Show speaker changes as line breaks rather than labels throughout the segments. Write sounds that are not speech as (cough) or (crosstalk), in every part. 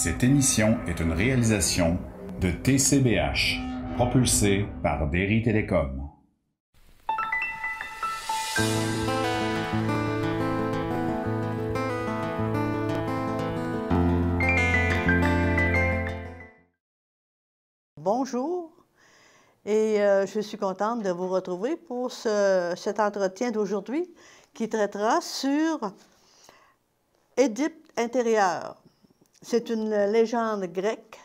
Cette émission est une réalisation de TCBH, propulsée par Derry Télécom. Bonjour et euh, je suis contente de vous retrouver pour cet entretien d'aujourd'hui qui traitera sur Édipte intérieure » c'est une légende grecque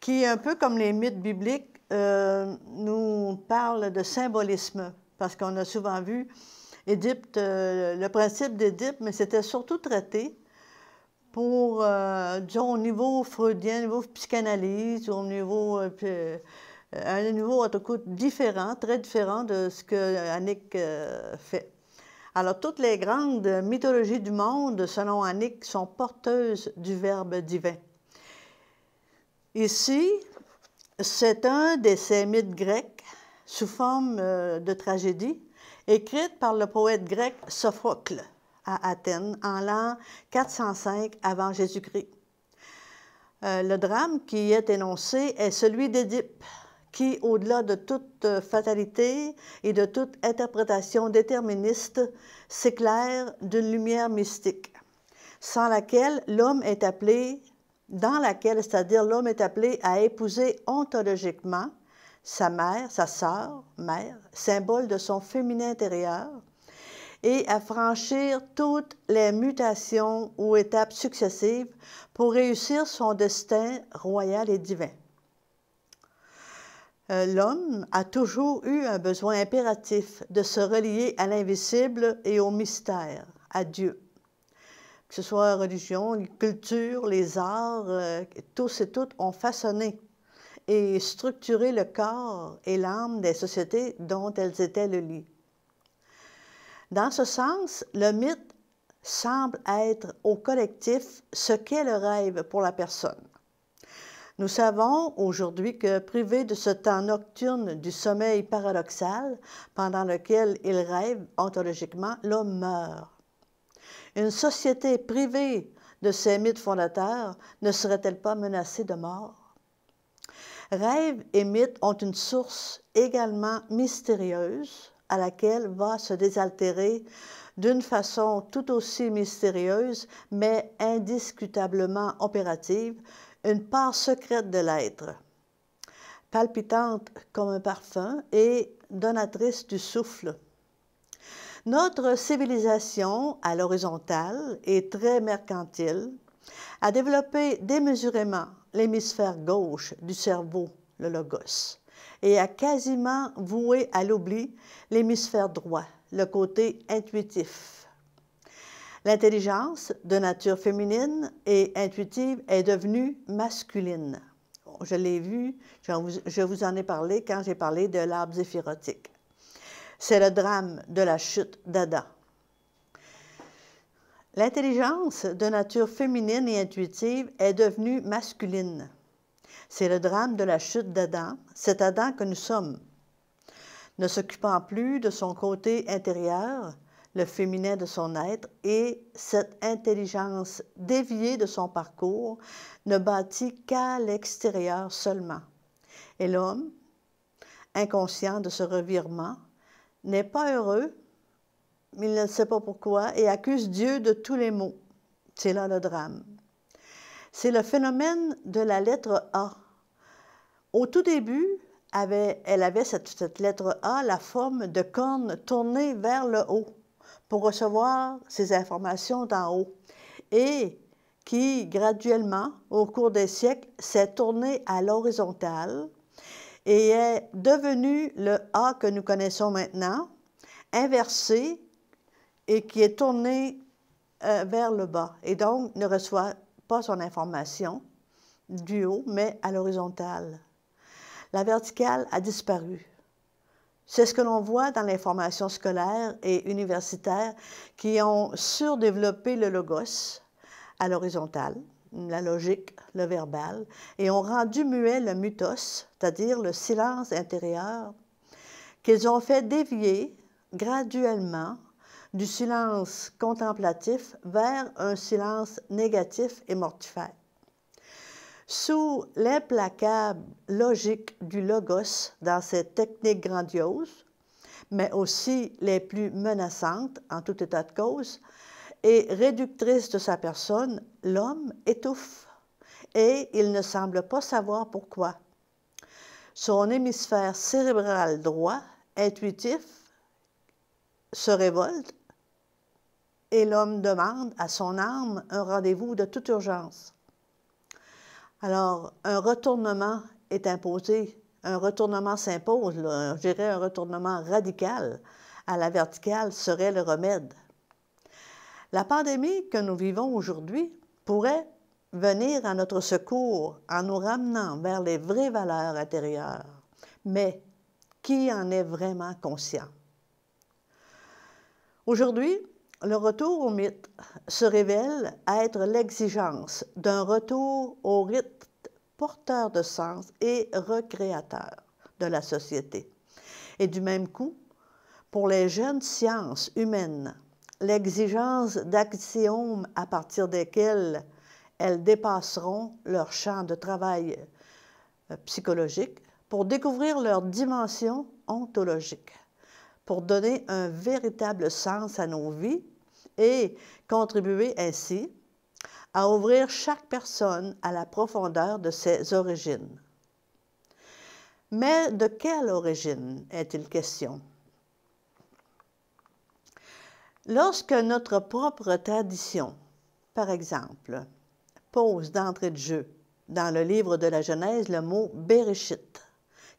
qui, un peu comme les mythes bibliques, euh, nous parle de symbolisme, parce qu'on a souvent vu Édipte, euh, le principe d'Édipe, mais c'était surtout traité pour, euh, disons, au niveau freudien, au niveau psychanalyse, au niveau, à un niveau à tout différent, très différent de ce que Annick fait. Alors, toutes les grandes mythologies du monde, selon Annick, sont porteuses du Verbe divin. Ici, c'est un des ces mythes grecs sous forme euh, de tragédie, écrite par le poète grec Sophocle à Athènes en l'an 405 avant Jésus-Christ. Euh, le drame qui y est énoncé est celui d'Édipe, qui, au-delà de toute euh, fatalité et de toute interprétation déterministe, s'éclaire d'une lumière mystique, sans laquelle l'homme est appelé, dans laquelle, c'est-à-dire l'homme est appelé à épouser ontologiquement sa mère, sa sœur, mère, symbole de son féminin intérieur, et à franchir toutes les mutations ou étapes successives pour réussir son destin royal et divin. Euh, l'homme a toujours eu un besoin impératif de se relier à l'invisible et au mystère, à Dieu. Que ce soit la religion, la culture, les arts, euh, tous et toutes ont façonné et structuré le corps et l'âme des sociétés dont elles étaient le lit. Dans ce sens, le mythe semble être au collectif ce qu'est le rêve pour la personne. Nous savons aujourd'hui que privé de ce temps nocturne du sommeil paradoxal, pendant lequel il rêve ontologiquement, l'homme meurt. Une société privée de ses mythes fondateurs ne serait-elle pas menacée de mort? Rêves et mythes ont une source également mystérieuse à laquelle va se désaltérer d'une façon tout aussi mystérieuse, mais indiscutablement opérative, une part secrète de l'être, palpitante comme un parfum et donatrice du souffle. Notre civilisation, à l'horizontale et très mercantile, a développé démesurément l'hémisphère gauche du cerveau, le logos, et a quasiment voué à l'oubli l'hémisphère droit, le côté intuitif. L'intelligence, de nature féminine et intuitive, est devenue masculine. Je l'ai vu, je vous en ai parlé quand j'ai parlé de l'arbre zéphirotique. C'est le drame de la chute d'Adam. L'intelligence, de nature féminine et intuitive, est devenue masculine. C'est le drame de la chute d'Adam, cet Adam que nous sommes. Ne s'occupant plus de son côté intérieur, le féminin de son être et cette intelligence déviée de son parcours ne bâtit qu'à l'extérieur seulement. Et l'homme, inconscient de ce revirement, n'est pas heureux, il ne sait pas pourquoi, et accuse Dieu de tous les maux. C'est là le drame. C'est le phénomène de la lettre A. Au tout début, elle avait cette, lettre A la forme de corne tournée vers le haut pour recevoir ces informations d'en haut et qui, graduellement, au cours des siècles, s'est tournée à l'horizontale et est devenue le A que nous connaissons maintenant, inversé et qui est tourné euh, vers le bas et donc ne reçoit pas son information du haut, mais à l'horizontale. La verticale a disparu. C'est ce que l'on voit dans l'information scolaire et universitaire qui ont surdéveloppé le logos à l'horizontale, la logique, le verbal, et ont rendu muet le mutos, c'est-à-dire le silence intérieur, qu'ils ont fait dévier graduellement du silence contemplatif vers un silence négatif et mortifère sous l'implacable logique du logos dans ses techniques grandioses, mais aussi les plus menaçantes en tout état de cause, et réductrice de sa personne, l'homme étouffe, et il ne semble pas savoir pourquoi. Son hémisphère cérébral droit, intuitif, se révolte, et l'homme demande à son âme un rendez-vous de toute urgence. Alors, un retournement est imposé. Un retournement s'impose, je dirais un retournement radical à la verticale serait le remède. La pandémie que nous vivons aujourd'hui pourrait venir à notre secours en nous ramenant vers les vraies valeurs intérieures. Mais qui en est vraiment conscient? Aujourd'hui, le retour au mythe se révèle être l'exigence d'un retour au rythme porteur de sens et recréateur de la société. Et du même coup, pour les jeunes sciences humaines, l'exigence d'axiomes à partir desquels elles dépasseront leur champ de travail euh, psychologique pour découvrir leur dimension ontologique pour donner un véritable sens à nos vies et contribuer ainsi à ouvrir chaque personne à la profondeur de ses origines. Mais de quelle origine est-il question? Lorsque notre propre tradition, par exemple, pose d'entrée de jeu dans le livre de la Genèse le mot Bereshit,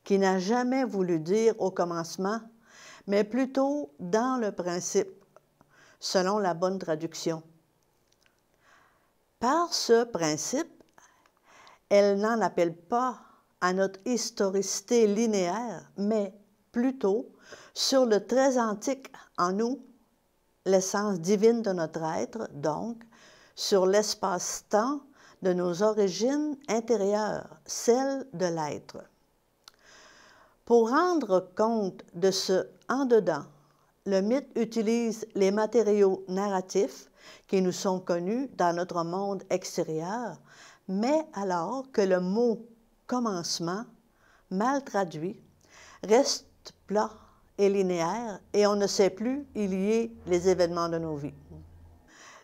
qui n'a jamais voulu dire au commencement mais plutôt dans le principe, selon la bonne traduction. Par ce principe, elle n'en appelle pas à notre historicité linéaire, mais plutôt sur le très antique en nous, l'essence divine de notre être, donc sur l'espace-temps de nos origines intérieures, celles de l'être. Pour rendre compte de ce en-dedans, le mythe utilise les matériaux narratifs qui nous sont connus dans notre monde extérieur, mais alors que le mot commencement, mal traduit, reste plat et linéaire et on ne sait plus y lier les événements de nos vies.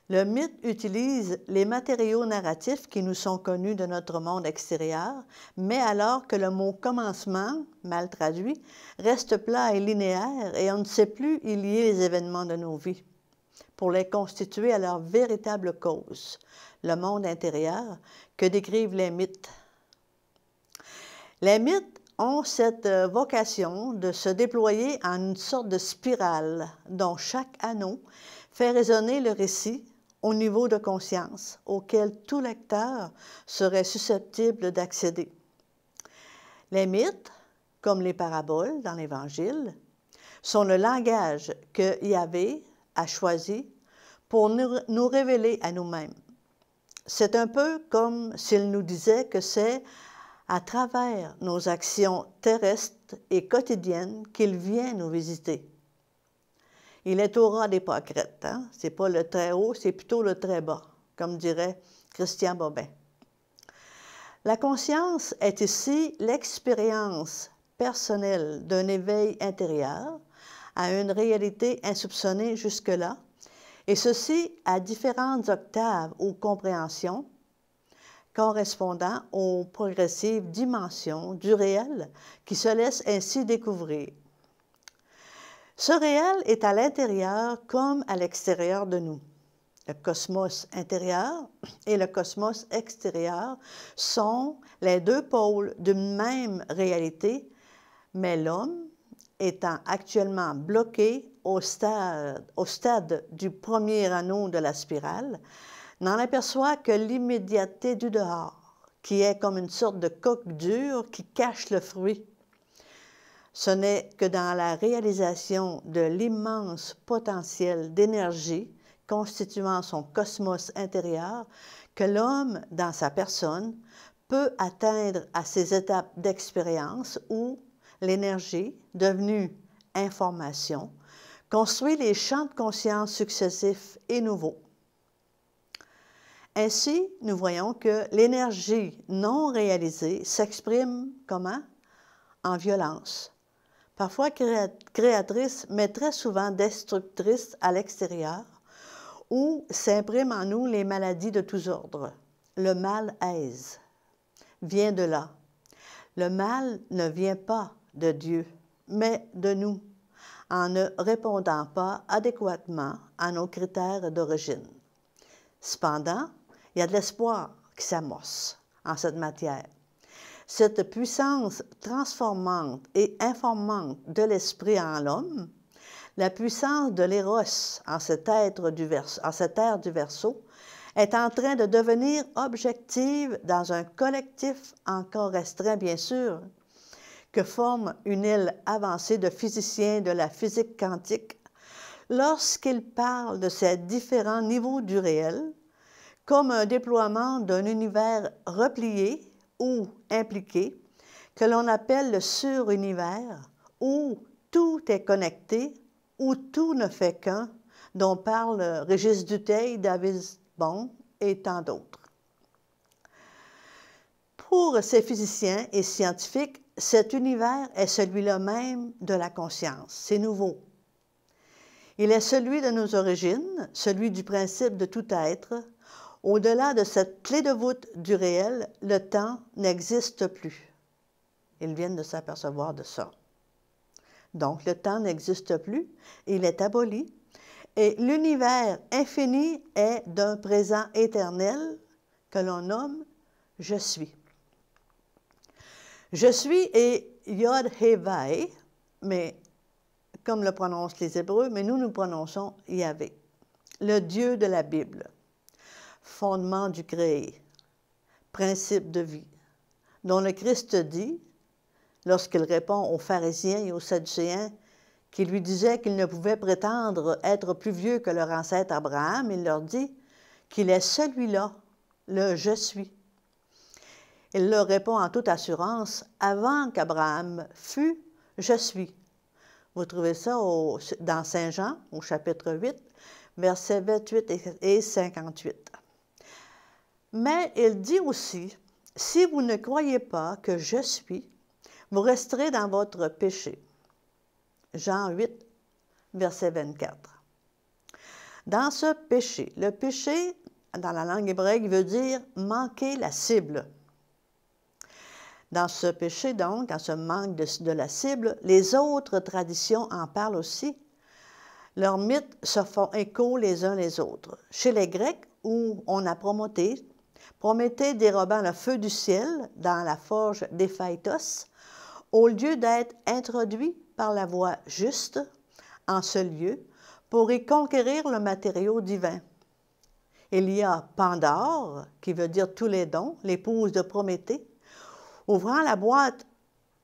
Le mythe utilise les matériaux narratifs qui nous sont connus de notre monde extérieur, mais alors que le mot commencement, mal traduit, reste plat et linéaire et on ne sait plus y lier les événements de nos vies pour les constituer à leur véritable cause, le monde intérieur que décrivent les mythes. Les mythes ont cette vocation de se déployer en une sorte de spirale dont chaque anneau fait résonner le récit au niveau de conscience auquel tout lecteur serait susceptible d'accéder. Les mythes, comme les paraboles dans l'Évangile, sont le langage que Yahvé a choisi pour nous, nous révéler à nous-mêmes. C'est un peu comme s'il nous disait que c'est à travers nos actions terrestres et quotidiennes qu'il vient nous visiter. Il est au ras des pâquerettes. Hein. Ce n'est pas le très haut, c'est plutôt le très bas, comme dirait Christian Bobin. La conscience est ici l'expérience personnelle d'un éveil intérieur à une réalité insoupçonnée jusque-là, et ceci à différentes octaves ou compréhensions correspondant aux progressives dimensions du réel qui se laissent ainsi découvrir. Ce réel est à l'intérieur comme à l'extérieur de nous. Le cosmos intérieur et le cosmos extérieur sont les deux pôles d'une même réalité, mais l'homme étant actuellement bloqué au stade, du premier anneau de la spirale, n'en aperçoit que l'immédiateté du dehors, qui est comme une sorte de coque dure qui cache le fruit ce n'est que dans la réalisation de l'immense potentiel d'énergie constituant son cosmos intérieur que l'homme, dans sa personne, peut atteindre à ces étapes d'expérience où l'énergie, devenue information, construit les champs de conscience successifs et nouveaux. Ainsi, nous voyons que l'énergie non réalisée s'exprime comment? En violence, parfois créatrice, mais très souvent destructrice à l'extérieur, où s'impriment en nous les maladies de tous ordres. Le mal-aise vient de là. Le mal ne vient pas de Dieu, mais de nous, en ne répondant pas adéquatement à nos critères d'origine. Cependant, il y a de l'espoir qui s'amorce en cette matière cette puissance transformante et informante de l'esprit en l'homme, la puissance de l'éros en, cet être du en cet air du verso est en train de devenir objective dans un collectif encore restreint, bien sûr, que forme une île avancée de physiciens de la physique quantique lorsqu'ils parlent de ces différents niveaux du réel comme un déploiement d'un univers replié ou impliqué, que l'on appelle le sur-univers où tout est connecté, où tout ne fait qu'un, dont parlent Régis Duteil, David Bon et tant d'autres. Pour ces physiciens et scientifiques, cet univers est celui-là même de la conscience. C'est nouveau. Il est celui de nos origines, celui du principe de tout être, au-delà de cette clé de voûte du réel, le temps n'existe plus. Ils viennent de s'apercevoir de ça. Donc, le temps n'existe plus, il est aboli, et l'univers infini est d'un présent éternel que l'on nomme Je suis. Je suis est Yod Hevai, mais comme le prononcent les Hébreux, mais nous nous prononçons Yahvé, le Dieu de la Bible fondement du créé, principe de vie, dont le Christ dit, lorsqu'il répond aux pharisiens et aux sadducéens qui lui disaient qu'ils ne pouvaient prétendre être plus vieux que leur ancêtre Abraham, il leur dit qu'il est celui-là, le Je suis. Il leur répond en toute assurance, avant qu'Abraham fût, je suis. Vous trouvez ça dans Saint Jean, au chapitre 8, versets 28 et 58. Mais il dit aussi, si vous ne croyez pas que je suis, vous resterez dans votre péché. Jean 8, verset 24. Dans ce péché, le péché, dans la langue hébraïque, veut dire manquer la cible. Dans ce péché, donc, dans ce manque de, de la cible, les autres traditions en parlent aussi. Leurs mythes se font écho les uns les autres. Chez les Grecs, où on a promoté Prométhée dérobant le feu du ciel dans la forge d'Héphaïtos, au lieu d'être introduit par la voie juste en ce lieu pour y conquérir le matériau divin. Il y a Pandore, qui veut dire tous les dons, l'épouse de Prométhée, ouvrant la boîte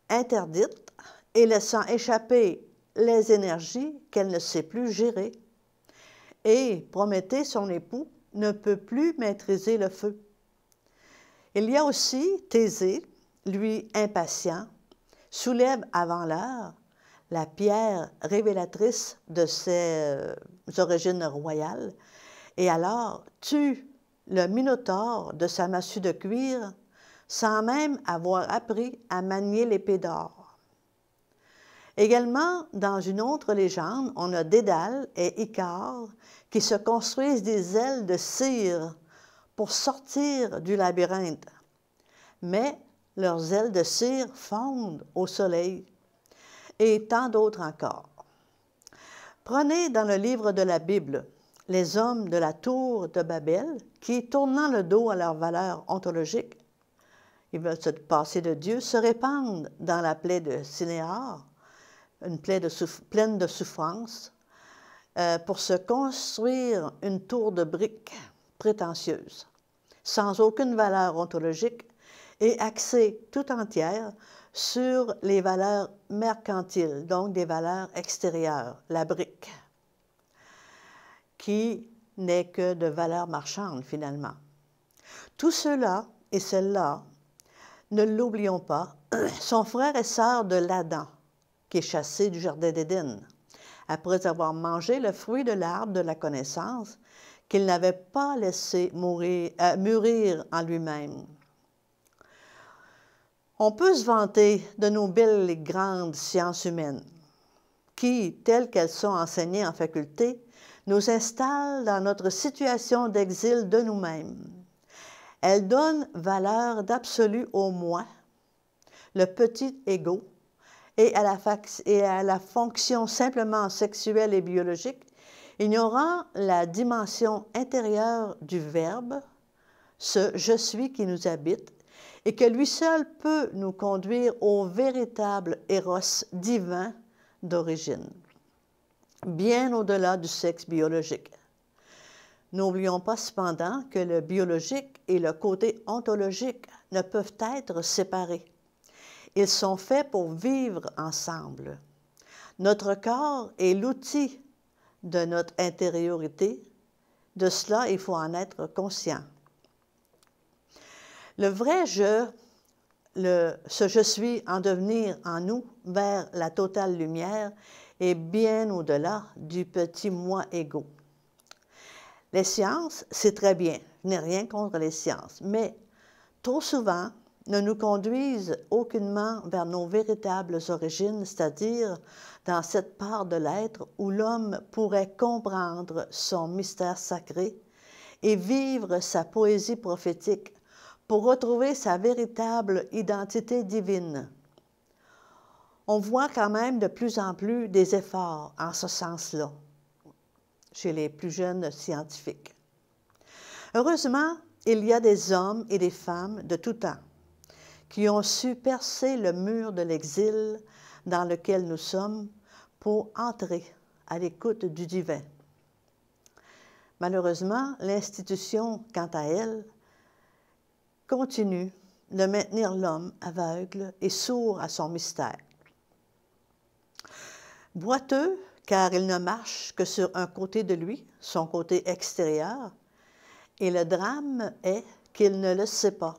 interdite et laissant échapper les énergies qu'elle ne sait plus gérer. Et Prométhée, son époux, ne peut plus maîtriser le feu. Il y a aussi Thésée, lui impatient, soulève avant l'heure la pierre révélatrice de ses euh, origines royales, et alors tue le Minotaure de sa massue de cuir sans même avoir appris à manier l'épée d'or. Également, dans une autre légende, on a Dédale et Icare qui se construisent des ailes de cire pour sortir du labyrinthe. Mais leurs ailes de cire fondent au soleil, et tant d'autres encore. Prenez dans le livre de la Bible les hommes de la tour de Babel qui, tournant le dos à leur valeur ontologique, ils veulent se passer de Dieu, se répandent dans la plaie de Sinéar, une plaie pleine de souffrance, euh, pour se construire une tour de briques prétentieuse, sans aucune valeur ontologique et axée tout entière sur les valeurs mercantiles, donc des valeurs extérieures, la brique, qui n'est que de valeur marchande finalement. Tout cela et celle-là, ne l'oublions pas, (clears throat) sont frères et sœurs de l'Adam, qui est chassé du Jardin d'Éden, après avoir mangé le fruit de l'arbre de la connaissance qu'il n'avait pas laissé mourir, euh, mûrir en lui-même. On peut se vanter de nos belles et grandes sciences humaines, qui, telles qu'elles sont enseignées en faculté, nous installent dans notre situation d'exil de nous-mêmes. Elles donnent valeur d'absolu au moi, le petit ego, et à, la et à la fonction simplement sexuelle et biologique Ignorant la dimension intérieure du Verbe, ce je suis qui nous habite, et que lui seul peut nous conduire au véritable héros divin d'origine, bien au-delà du sexe biologique. N'oublions pas cependant que le biologique et le côté ontologique ne peuvent être séparés. Ils sont faits pour vivre ensemble. Notre corps est l'outil de notre intériorité, de cela, il faut en être conscient. Le vrai je, le, ce je suis en devenir en nous vers la totale lumière est bien au-delà du petit moi égo. Les sciences, c'est très bien, je n'ai rien contre les sciences, mais trop souvent, ne nous conduisent aucunement vers nos véritables origines, c'est-à-dire dans cette part de l'être où l'homme pourrait comprendre son mystère sacré et vivre sa poésie prophétique pour retrouver sa véritable identité divine. On voit quand même de plus en plus des efforts en ce sens-là chez les plus jeunes scientifiques. Heureusement, il y a des hommes et des femmes de tout temps qui ont su percer le mur de l'exil dans lequel nous sommes pour entrer à l'écoute du divin. Malheureusement, l'institution, quant à elle, continue de maintenir l'homme aveugle et sourd à son mystère. Boiteux, car il ne marche que sur un côté de lui, son côté extérieur, et le drame est qu'il ne le sait pas.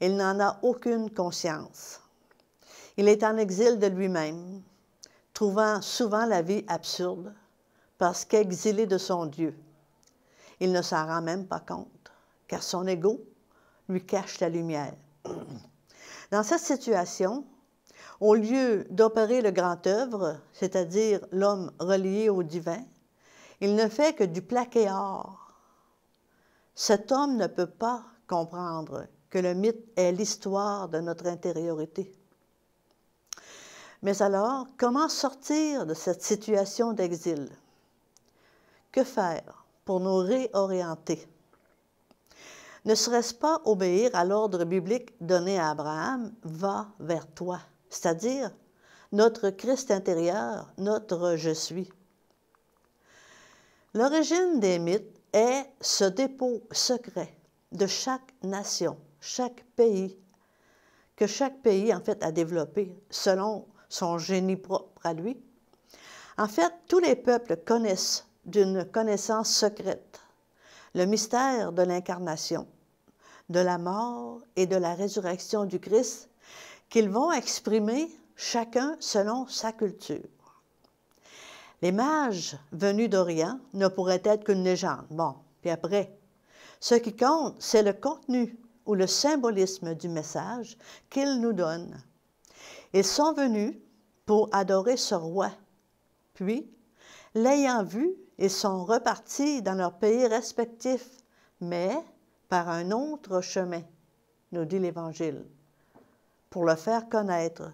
Il n'en a aucune conscience. Il est en exil de lui-même, trouvant souvent la vie absurde parce qu'exilé de son Dieu. Il ne s'en rend même pas compte, car son ego lui cache la lumière. (clears throat) Dans cette situation, au lieu d'opérer le grand œuvre, c'est-à-dire l'homme relié au divin, il ne fait que du plaqué or. Cet homme ne peut pas comprendre que le mythe est l'histoire de notre intériorité. Mais alors, comment sortir de cette situation d'exil? Que faire pour nous réorienter? Ne serait-ce pas obéir à l'ordre biblique donné à Abraham, va vers toi, c'est-à-dire notre Christ intérieur, notre je suis. L'origine des mythes est ce dépôt secret de chaque nation chaque pays, que chaque pays, en fait, a développé selon son génie propre à lui. En fait, tous les peuples connaissent d'une connaissance secrète le mystère de l'incarnation, de la mort et de la résurrection du Christ qu'ils vont exprimer chacun selon sa culture. Les mages venus d'Orient ne pourraient être qu'une légende. Bon, puis après, ce qui compte, c'est le contenu ou le symbolisme du message qu'il nous donne. Ils sont venus pour adorer ce roi. Puis, l'ayant vu, ils sont repartis dans leurs pays respectifs, mais par un autre chemin, nous dit l'Évangile, pour le faire connaître.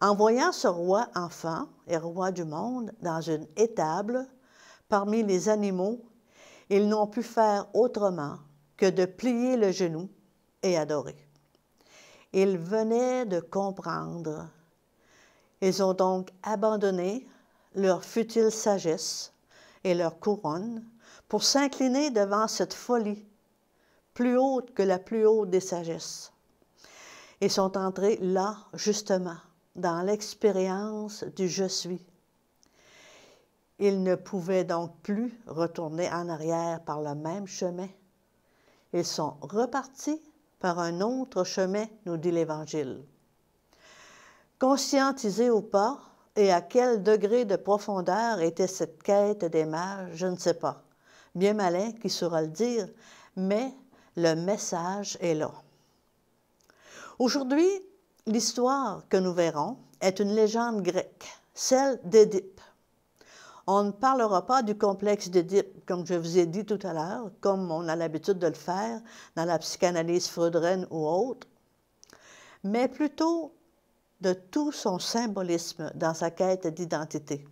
En voyant ce roi enfant et roi du monde dans une étable parmi les animaux, ils n'ont pu faire autrement que de plier le genou et adoré. Ils venaient de comprendre. Ils ont donc abandonné leur futile sagesse et leur couronne pour s'incliner devant cette folie, plus haute que la plus haute des sagesses. Ils sont entrés là, justement, dans l'expérience du je suis. Ils ne pouvaient donc plus retourner en arrière par le même chemin. Ils sont repartis par un autre chemin, nous dit l'Évangile. Conscientisé ou pas, et à quel degré de profondeur était cette quête des mages, je ne sais pas. Bien malin qui saura le dire, mais le message est là. Aujourd'hui, l'histoire que nous verrons est une légende grecque, celle d'Édipe, on ne parlera pas du complexe d'Édipe, comme je vous ai dit tout à l'heure, comme on a l'habitude de le faire dans la psychanalyse freudienne ou autre, mais plutôt de tout son symbolisme dans sa quête d'identité.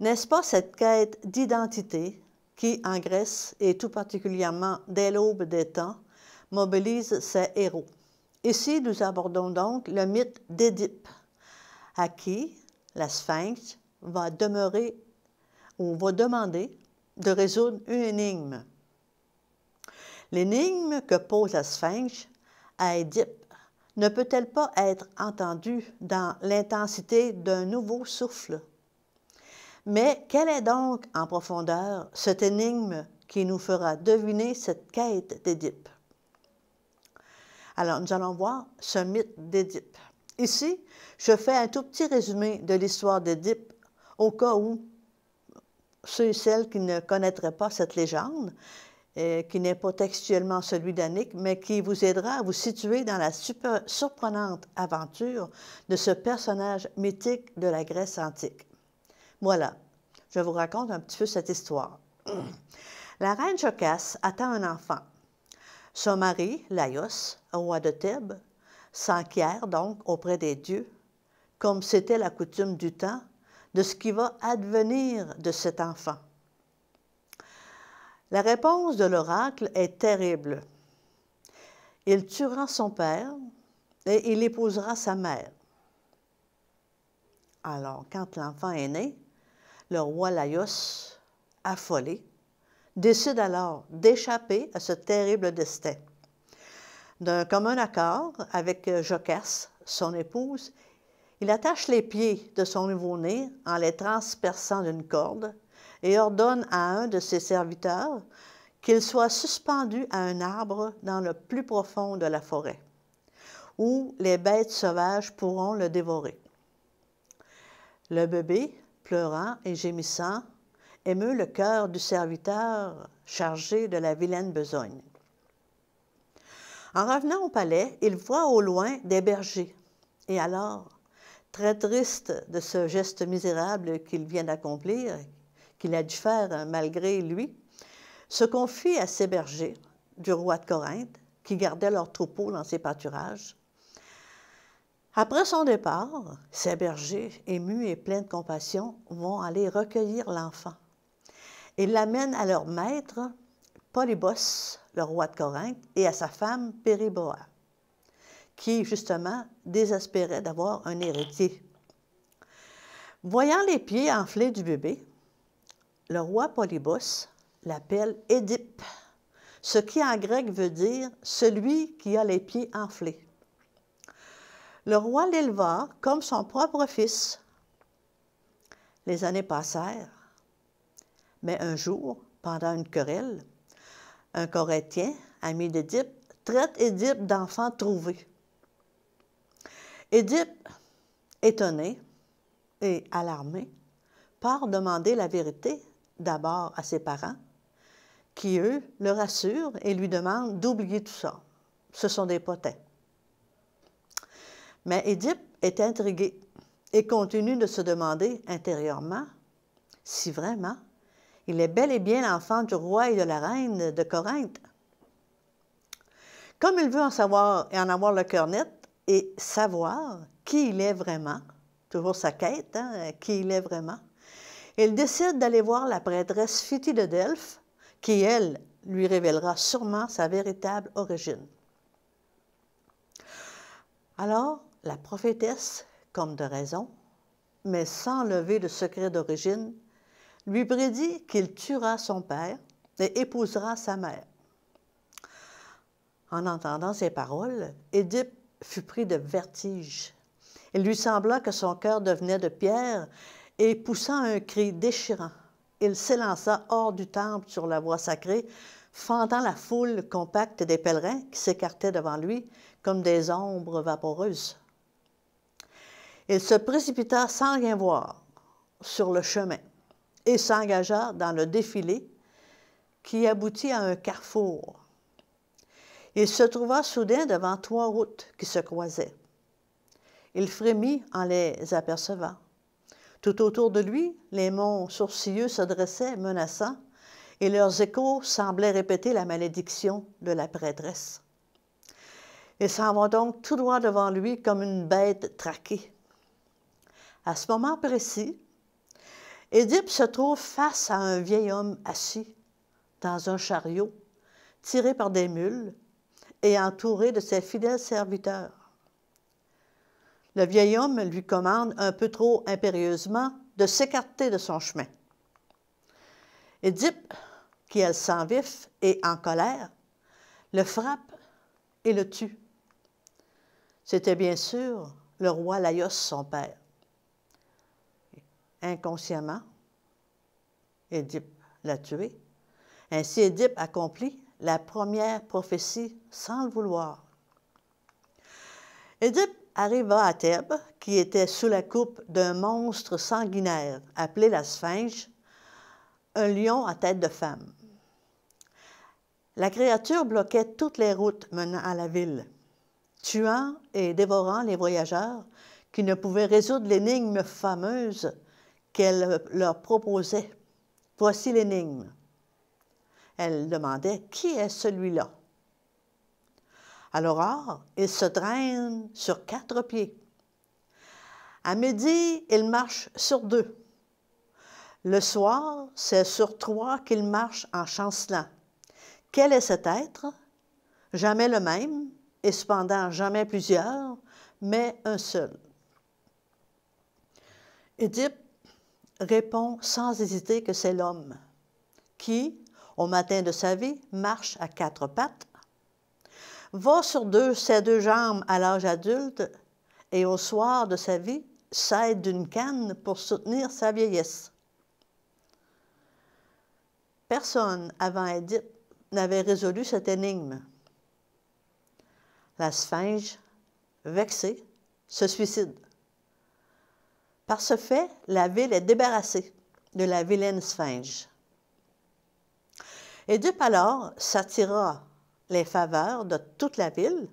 N'est-ce pas cette quête d'identité qui, en Grèce, et tout particulièrement dès l'aube des temps, mobilise ses héros? Ici, nous abordons donc le mythe d'Édipe, à qui la sphinx va demeurer, ou va demander de résoudre une énigme. L'énigme que pose la sphinx à Édipe ne peut-elle pas être entendue dans l'intensité d'un nouveau souffle? Mais quelle est donc en profondeur cette énigme qui nous fera deviner cette quête d'Édipe? Alors, nous allons voir ce mythe d'Édipe. Ici, je fais un tout petit résumé de l'histoire d'Édipe au cas où ceux et celles qui ne connaîtraient pas cette légende, euh, qui n'est pas textuellement celui d'Annick, mais qui vous aidera à vous situer dans la surprenante aventure de ce personnage mythique de la Grèce antique. Voilà, je vous raconte un petit peu cette histoire. (clears throat) La reine Jocasse attend un enfant. Son mari, Laios, roi de Thèbes, s'enquiert donc auprès des dieux, comme c'était la coutume du temps, de ce qui va advenir de cet enfant. La réponse de l'oracle est terrible. Il tuera son père et il épousera sa mère. Alors, quand l'enfant est né, le roi Laios, affolé, décide alors d'échapper à ce terrible destin. D'un commun accord avec Jocaste, son épouse, il attache les pieds de son nouveau-né en les transperçant d'une corde et ordonne à un de ses serviteurs qu'il soit suspendu à un arbre dans le plus profond de la forêt, où les bêtes sauvages pourront le dévorer. Le bébé, pleurant et gémissant, émeut le cœur du serviteur chargé de la vilaine besogne. En revenant au palais, il voit au loin des bergers, et alors très triste de ce geste misérable qu'il vient d'accomplir, qu'il a dû faire malgré lui, se confie à ses bergers du roi de Corinthe, qui gardaient leur troupeaux dans ses pâturages. Après son départ, ses bergers, émus et pleins de compassion, vont aller recueillir l'enfant. Ils l'amènent à leur maître, Polybos, le roi de Corinthe, et à sa femme, Périboa qui, justement, désespérait d'avoir un héritier. Voyant les pieds enflés du bébé, le roi Polybos l'appelle Édipe, ce qui en grec veut dire celui qui a les pieds enflés. Le roi l'éleva comme son propre fils. Les années passèrent, mais un jour, pendant une querelle, un Corétien, ami d'Édipe, traite Édipe d'enfant trouvé. Édipe, étonné et alarmé, part demander la vérité d'abord à ses parents, qui, eux, le rassurent et lui demandent d'oublier tout ça. Ce sont des potets. Mais Édipe est intrigué et continue de se demander intérieurement si vraiment il est bel et bien l'enfant du roi et de la reine de Corinthe. Comme il veut en savoir et en avoir le cœur net, et savoir qui il est vraiment, toujours sa quête, hein, qui il est vraiment. Il décide d'aller voir la prêtresse Phiti de Delphes, qui, elle, lui révélera sûrement sa véritable origine. Alors, la prophétesse, comme de raison, mais sans lever de secret d'origine, lui prédit qu'il tuera son père et épousera sa mère. En entendant ces paroles, Édipe fut pris de vertige. Il lui sembla que son cœur devenait de pierre, et poussant un cri déchirant, il s'élança hors du temple sur la voie sacrée, fendant la foule compacte des pèlerins qui s'écartaient devant lui comme des ombres vaporeuses. Il se précipita sans rien voir sur le chemin et s'engagea dans le défilé qui aboutit à un carrefour il se trouva soudain devant trois routes qui se croisaient. Il frémit en les apercevant. Tout autour de lui, les monts sourcilleux se dressaient, menaçants, et leurs échos semblaient répéter la malédiction de la prêtresse. Il s'en va donc tout droit devant lui comme une bête traquée. À ce moment précis, Édipe se trouve face à un vieil homme assis dans un chariot tiré par des mules et entouré de ses fidèles serviteurs. Le vieil homme lui commande un peu trop impérieusement de s'écarter de son chemin. Édipe, qui est le vif et en colère, le frappe et le tue. C'était bien sûr le roi Laios, son père. Inconsciemment, Édipe l'a tué. Ainsi, Édipe accomplit la première prophétie sans le vouloir. Édipe arriva à Thèbes, qui était sous la coupe d'un monstre sanguinaire appelé la sphinge, un lion à tête de femme. La créature bloquait toutes les routes menant à la ville, tuant et dévorant les voyageurs qui ne pouvaient résoudre l'énigme fameuse qu'elle leur proposait. Voici l'énigme. Elle demandait Qui est celui-là À l'aurore, il se traîne sur quatre pieds. À midi, il marche sur deux. Le soir, c'est sur trois qu'il marche en chancelant. Quel est cet être Jamais le même, et cependant jamais plusieurs, mais un seul. Édipe répond sans hésiter que c'est l'homme qui, au matin de sa vie, marche à quatre pattes, va sur deux, ses deux jambes à l'âge adulte et au soir de sa vie, cède d'une canne pour soutenir sa vieillesse. Personne avant Édith n'avait résolu cette énigme. La sphinge, vexée, se suicide. Par ce fait, la ville est débarrassée de la vilaine sphinge. Et alors s'attira les faveurs de toute la ville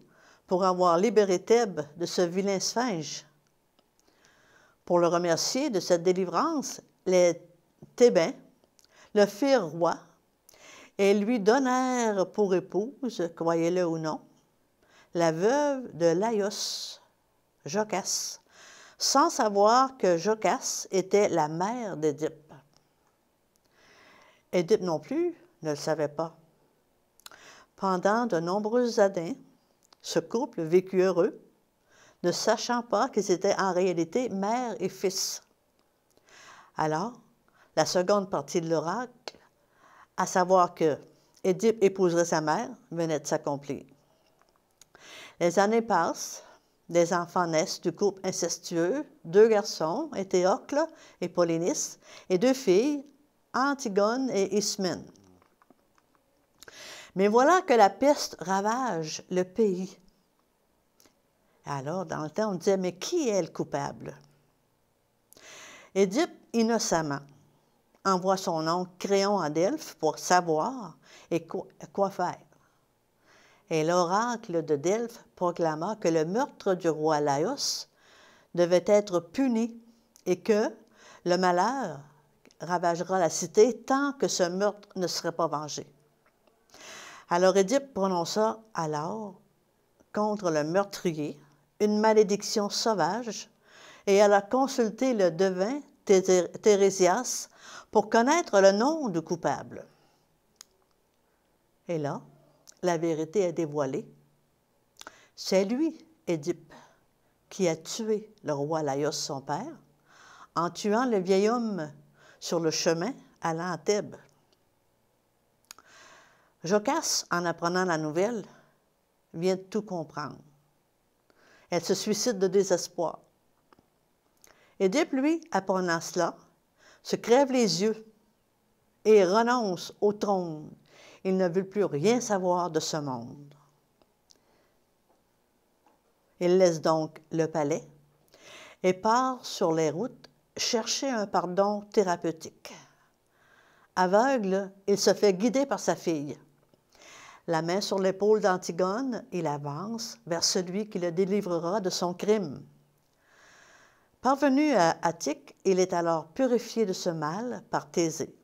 pour avoir libéré Thèbes de ce vilain sphinge. Pour le remercier de cette délivrance, les Thébains le firent roi et lui donnèrent pour épouse, croyez-le ou non, la veuve de Laios, Jocas, sans savoir que Jocas était la mère d'Édipe. Édipe non plus ne le savait pas. Pendant de nombreuses années, ce couple vécut heureux, ne sachant pas qu'ils étaient en réalité mère et fils. Alors, la seconde partie de l'oracle, à savoir que Édipe épouserait sa mère, venait de s'accomplir. Les années passent, des enfants naissent du couple incestueux, deux garçons, Éthéocle et Polynice, et deux filles, Antigone et Ismène. Mais voilà que la peste ravage le pays. Alors, dans le temps, on disait, mais qui est le coupable? Édipe, innocemment, envoie son oncle Créon à Delphes pour savoir et quoi, quoi faire. Et l'oracle de Delphes proclama que le meurtre du roi Laos devait être puni et que le malheur ravagera la cité tant que ce meurtre ne serait pas vengé. Alors Édipe prononça alors contre le meurtrier une malédiction sauvage et alla consulter le devin Thérésias pour connaître le nom du coupable. Et là, la vérité est dévoilée. C'est lui, Édipe, qui a tué le roi Laios, son père, en tuant le vieil homme sur le chemin allant à Thèbes. Jocasse, en apprenant la nouvelle, vient de tout comprendre. Elle se suicide de désespoir. Édipe, lui, apprenant cela, se crève les yeux et renonce au trône. Il ne veut plus rien savoir de ce monde. Il laisse donc le palais et part sur les routes chercher un pardon thérapeutique. Aveugle, il se fait guider par sa fille la main sur l'épaule d'Antigone, il avance vers celui qui le délivrera de son crime. Parvenu à Attique, il est alors purifié de ce mal par Thésée.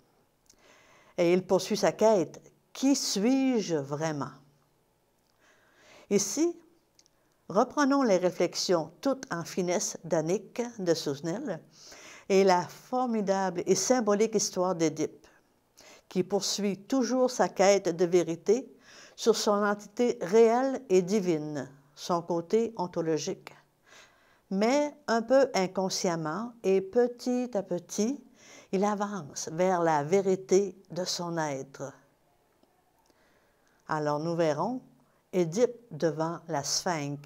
Et il poursuit sa quête. Qui suis-je vraiment? Ici, reprenons les réflexions toutes en finesse d'Annick de Souzenel et la formidable et symbolique histoire d'Édipe, qui poursuit toujours sa quête de vérité sur son entité réelle et divine, son côté ontologique. Mais un peu inconsciemment et petit à petit, il avance vers la vérité de son être. Alors nous verrons Édipe devant la sphinx,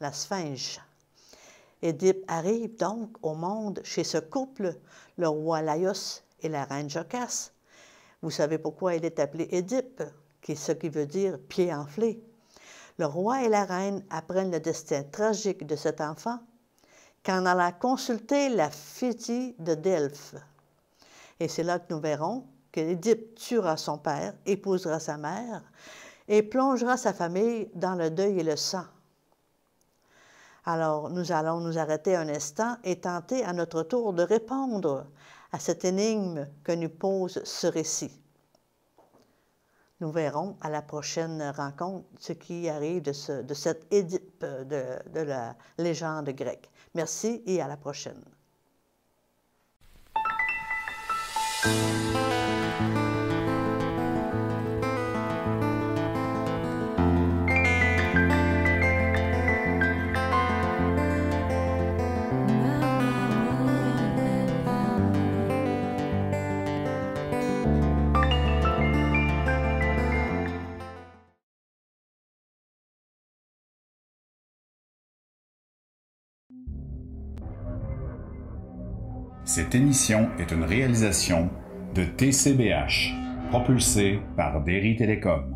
la sphinge. Édipe arrive donc au monde chez ce couple, le roi Laios et la reine Jocas. Vous savez pourquoi il est appelé Édipe ce qui veut dire pied enflé. Le roi et la reine apprennent le destin tragique de cet enfant qu'en allant consulter la fétie de Delphes. Et c'est là que nous verrons que Édipe tuera son père, épousera sa mère et plongera sa famille dans le deuil et le sang. Alors nous allons nous arrêter un instant et tenter à notre tour de répondre à cette énigme que nous pose ce récit. Nous verrons à la prochaine rencontre ce qui arrive de, ce, de cette Édipe euh, de la légende grecque. Merci et à la prochaine. Cette émission est une réalisation de TCBH, propulsée par Derry Télécom.